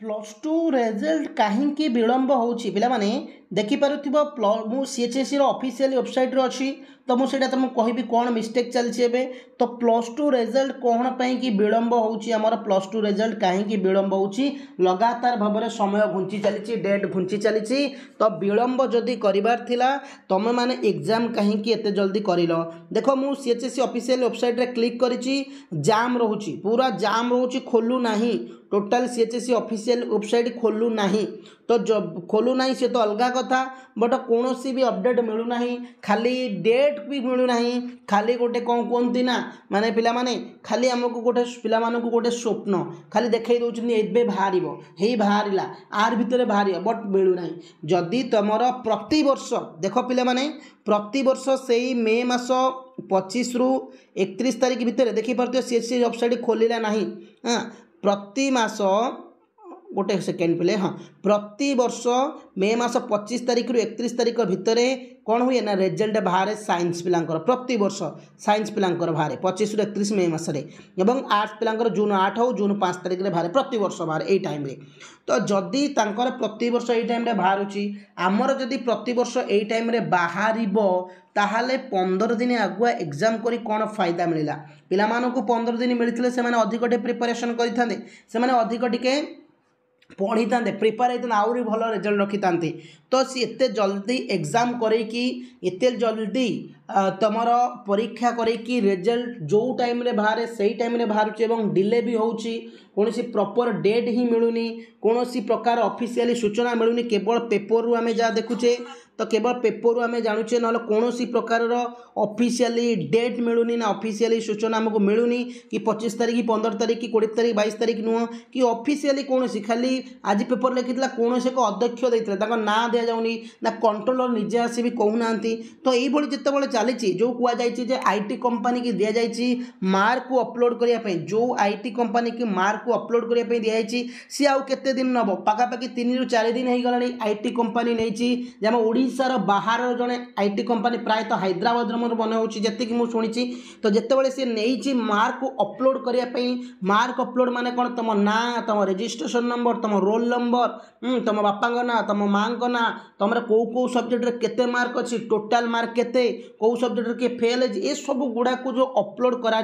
plus two result कहीं विलंब हो पाने देखिपार CH S C official website अच्छी तो मुझे तुमको कह भी कौन मिस्टेक चलती एवं तो प्लस टू रेजल्ट कौन पाई कि विलंब हो प्लस टू रेजल्ट कहीं विलंब हो लगातार भाव में समय घुंची चली डेट घुंची चली तो विलंब जदि कर तुम्हें मैंने कहीं जल्दी कर देख मु C H S C official website click कराम रोच पूरा जाम रोच खोलू ना ଟୋଟାଲ ସିଏଚ୍ଏସି ଅଫିସିଆଲ ୱେବସାଇଟ୍ ଖୋଲୁନାହିଁ ତ ଖୋଲୁନାହିଁ ସେ ତ ଅଲଗା କଥା ବଟ୍ କୌଣସି ବି ଅପଡ଼େଟ୍ ମିଳୁନାହିଁ ଖାଲି ଡେଟ୍ ବି ମିଳୁନାହିଁ ଖାଲି ଗୋଟେ କ'ଣ କୁହନ୍ତି ନା ମାନେ ପିଲାମାନେ ଖାଲି ଆମକୁ ଗୋଟେ ପିଲାମାନଙ୍କୁ ଗୋଟେ ସ୍ୱପ୍ନ ଖାଲି ଦେଖାଇ ଦେଉଛନ୍ତି ଏବେ ବାହାରିବ ହେଇ ବାହାରିଲା ଆର୍ ଭିତରେ ବାହାରିବ ବଟ୍ ମିଳୁନାହିଁ ଯଦି ତୁମର ପ୍ରତିବର୍ଷ ଦେଖ ପିଲାମାନେ ପ୍ରତିବର୍ଷ ସେଇ ମେ ମାସ ପଚିଶରୁ ଏକତିରିଶ ତାରିଖ ଭିତରେ ଦେଖିପାରୁଥିବେ ସି ଏସ୍ ସି ୱେବସାଇଟ୍ ଖୋଲିଲା ନାହିଁ ପ୍ରତିମାସ ଗୋଟେ ସେକେଣ୍ଡ ପିଲେ ହଁ ପ୍ରତିବର୍ଷ ମେ ମାସ ପଚିଶ ତାରିଖରୁ ଏକତିରିଶ ତାରିଖ ଭିତରେ କ'ଣ ହୁଏ ନା ରେଜଲ୍ଟ ବାହାରେ ସାଇନ୍ସ ପିଲାଙ୍କର ପ୍ରତିବର୍ଷ ସାଇନ୍ସ ପିଲାଙ୍କର ବାହାରେ ପଚିଶରୁ ଏକତିରିଶ ମେ ମାସରେ ଏବଂ ଆର୍ଟ୍ସ ପିଲାଙ୍କର ଜୁନ୍ ଆଠ ହଉ ଜୁନ୍ ପାଞ୍ଚ ତାରିଖରେ ବାହାରେ ପ୍ରତିବର୍ଷ ବାହାରେ ଏଇ ଟାଇମ୍ରେ ତ ଯଦି ତାଙ୍କର ପ୍ରତିବର୍ଷ ଏଇ ଟାଇମ୍ରେ ବାହାରୁଛି ଆମର ଯଦି ପ୍ରତିବର୍ଷ ଏଇ ଟାଇମ୍ରେ ବାହାରିବ ତାହେଲେ ପନ୍ଦର ଦିନ ଆଗୁଆ ଏକ୍ଜାମ୍ କରି କ'ଣ ଫାଇଦା ମିଳିଲା ପିଲାମାନଙ୍କୁ ପନ୍ଦର ଦିନ ମିଳିଥିଲେ ସେମାନେ ଅଧିକ ଟିକେ ପ୍ରିପାରେସନ୍ କରିଥାନ୍ତେ ସେମାନେ ଅଧିକ ଟିକେ ପଢ଼ିଥାନ୍ତେ ପ୍ରିପେୟାର ହେଇଥାନ୍ତେ ଆହୁରି ଭଲ ରେଜଲ୍ଟ ରଖିଥାନ୍ତେ ତ ସିଏ ଏତେ ଜଲ୍ଦି ଏଗ୍ଜାମ୍ କରେଇକି ଏତେ ଜଲ୍ଦି ତୁମର ପରୀକ୍ଷା କରିକି ରେଜଲ୍ଟ ଯେଉଁ ଟାଇମ୍ରେ ବାହାରେ ସେଇ ଟାଇମ୍ରେ ବାହାରୁଛି ଏବଂ ଡିଲେ ବି ହେଉଛି କୌଣସି ପ୍ରପର୍ ଡେଟ୍ ହିଁ ମିଳୁନି କୌଣସି ପ୍ରକାର ଅଫିସିଆଲି ସୂଚନା ମିଳୁନି କେବଳ ପେପରରୁ ଆମେ ଯାହା ଦେଖୁଛେ ତ କେବଳ ପେପରରୁ ଆମେ ଜାଣୁଛେ ନହେଲେ କୌଣସି ପ୍ରକାରର ଅଫିସିଆଲି ଡେଟ୍ ମିଳୁନି ନା ଅଫିସିଆଲି ସୂଚନା ଆମକୁ ମିଳୁନି କି ପଚିଶ ତାରିଖ ପନ୍ଦର ତାରିଖ କି କୋଡ଼ିଏ ତାରିଖ ବାଇଶ ତାରିଖ ନୁହଁ କି ଅଫିସିଆଲି କୌଣସି ଖାଲି ଆଜି ପେପର ଲେଖିଥିଲା କୌଣସି ଏକ ଅଧ୍ୟକ୍ଷ ଦେଇଥିଲା ତାଙ୍କ ନାଁ ଦିଆଯାଉନି ନା କଣ୍ଟ୍ରୋଲର ନିଜେ ଆସିବି କହୁନାହାନ୍ତି ତ ଏଇଭଳି ଯେତେବେଳେ ଚାଲିଛି ଯେଉଁ କୁହାଯାଇଛି ଯେ ଆଇ ଟି କମ୍ପାନୀକି ଦିଆଯାଇଛି ମାର୍କକୁ ଅପଲୋଡ଼ କରିବା ପାଇଁ ଯେଉଁ ଆଇ ଟି କମ୍ପାନୀକି ମାର୍କକୁ ଅପଲୋଡ଼ କରିବା ପାଇଁ ଦିଆଯାଇଛି ସିଏ ଆଉ କେତେ ଦିନ ନେବ ପାଖାପାଖି ତିନିରୁ ଚାରି ଦିନ ହେଇଗଲାଣି ଆଇ ଟି କମ୍ପାନୀ ନେଇଛି ଯେ ଆମ ଓଡ଼ିଶାର ବାହାରର ଜଣେ ଆଇ ଟି କମ୍ପାନୀ ପ୍ରାୟତଃ ହାଇଦ୍ରାବାଦର ମୋର ମନେ ହେଉଛି ଯେତିକି ମୁଁ ଶୁଣିଛି ତ ଯେତେବେଳେ ସିଏ ନେଇଛି ମାର୍କକୁ ଅପଲୋଡ଼ କରିବା ପାଇଁ ମାର୍କ ଅପଲୋଡ଼ ମାନେ କ'ଣ ତୁମ ନାଁ ତୁମ ରେଜିଷ୍ଟ୍ରେସନ୍ ନମ୍ବର ତୁମ ରୋଲ୍ ନମ୍ବର ତୁମ ବାପାଙ୍କ ନାଁ ତୁମ ମାଆଙ୍କ ନାଁ ତୁମର କେଉଁ କେଉଁ ସବଜେକ୍ଟରେ କେତେ ମାର୍କ ଅଛି ଟୋଟାଲ୍ ମାର୍କ କେତେ कौ सब्जेक्ट किए फेल ये सब गुड़ाक जो अपलोड कर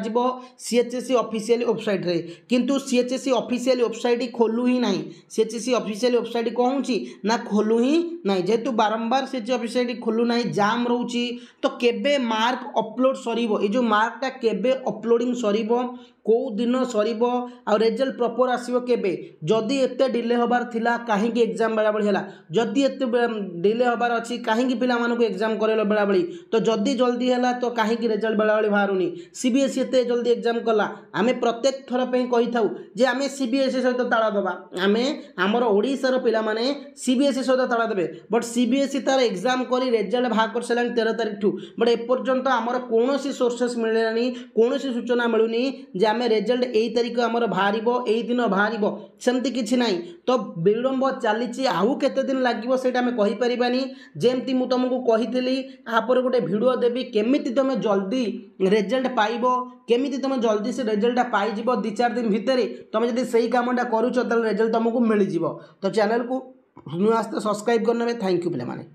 C H S C official website किंतु C H S C official website खोलू ही ना C H S C official website कौन ना खोलू ही ना जेहेतु बारंबार सी एच एस अफिसीयल खोलूना जाम रोच तो केबे मार्क अपलोड सर ये जो मार्कटा केबे अपलोडिंग सर कौ दिन सर आजल्ट प्रपर आसो केदी एत डिले हबार कहीं एग्जाम बेला बेला जदि एत डिले हबार अच्छी कहीं पे एक्जाम कर बेला बेली तो जदि ଏମିତି ଜଲ୍ଦି ହେଲା ତ କାହିଁକି ରେଜଲ୍ଟ ବେଳାବେଳି ବାହାରୁନି ସି ବି ଏସ୍ ସି ଏତେ ଜଲ୍ଦି ଏକ୍ଜାମ୍ କଲା ଆମେ ପ୍ରତ୍ୟେକ ଥର ପାଇଁ କହିଥାଉ ଯେ ଆମେ ସି ବି ଏସ୍ ସି ସହିତ ତାଳ ଦେବା ଆମେ ଆମର ଓଡ଼ିଶାର ପିଲାମାନେ ସି ବି ଏସ୍ ସି ସହିତ ତାଳ ଦେବେ but C B S C ତା'ର ଏକ୍ଜାମ୍ କରି ରେଜଲ୍ଟ ବାହାର କରିସାରିଲାଣି ତେର ତାରିଖଠୁ ବଟ୍ ଏପର୍ଯ୍ୟନ୍ତ ଆମର କୌଣସି ସୋର୍ସେସ୍ ମିଳିଲାନି କୌଣସି ସୂଚନା ମିଳୁନି ଯେ ଆମେ ରେଜଲ୍ଟ ଏଇ ତାରିଖ ଆମର ବାହାରିବ ଏଇ ଦିନ ବାହାରିବ ସେମିତି କିଛି ନାହିଁ ତ ବିଳମ୍ବ ଚାଲିଛି ଆଉ କେତେ ଦିନ ଲାଗିବ ସେଇଟା ଆମେ କହିପାରିବାନି ଯେମିତି ମୁଁ ତୁମକୁ କହିଥିଲି ଏହାପରେ ଗୋଟେ ଭିଡ଼ିଓ ଦେବି କେମିତି ତୁମେ ଜଲ୍ଦି ରେଜଲ୍ଟ ପାଇବ କେମିତି ତୁମେ ଜଲ୍ଦି ସେ ରେଜଲ୍ଟଟା ପାଇଯିବ ଦୁଇ ଚାରି ଦିନ ଭିତରେ ତୁମେ ଯଦି ସେଇ କାମଟା କରୁଛ ତାହେଲେ ରେଜଲ୍ଟ ତୁମକୁ ମିଳିଯିବ ତ ଚ୍ୟାନେଲକୁ ନୂଆ ଆସ୍ତେ ସବସ୍କ୍ରାଇବ୍ କରିନେବେ ଥ୍ୟାଙ୍କ ୟୁ ପିଲାମାନେ